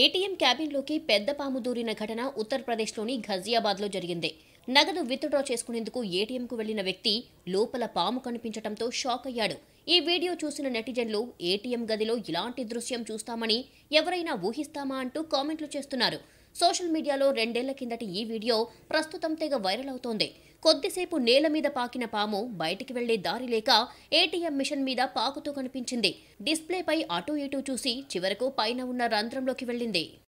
ATM క్యాబిన్లోకి పెద్ద పాము దూరిన ఘటన ఉత్తరప్రదేశ్లోని ఘజియాబాద్లో జరిగింది నగదు విత్డ్రా చేసుకునేందుకు ఏటీఎంకు వెళ్లిన వ్యక్తి లోపల పాము కనిపించడంతో షాక్ అయ్యాడు ఈ వీడియో చూసిన నెటిజన్లు ఏటీఎం గదిలో ఇలాంటి దృశ్యం చూస్తామని ఎవరైనా ఊహిస్తామా అంటూ కామెంట్లు చేస్తున్నారు సోషల్ మీడియాలో రెండేళ్ల కిందటి ఈ వీడియో ప్రస్తుతం తెగ వైరల్ అవుతోంది కొద్దిసేపు నేల మీద పాకిన పాము బయటికి వెళ్లే దారి లేక ఏటీఎం మిషన్ మీద పాకుతూ కనిపించింది డిస్ప్లేపై అటూ ఇటూ చూసి చివరకు పైన ఉన్న రంధ్రంలోకి వెళ్ళింది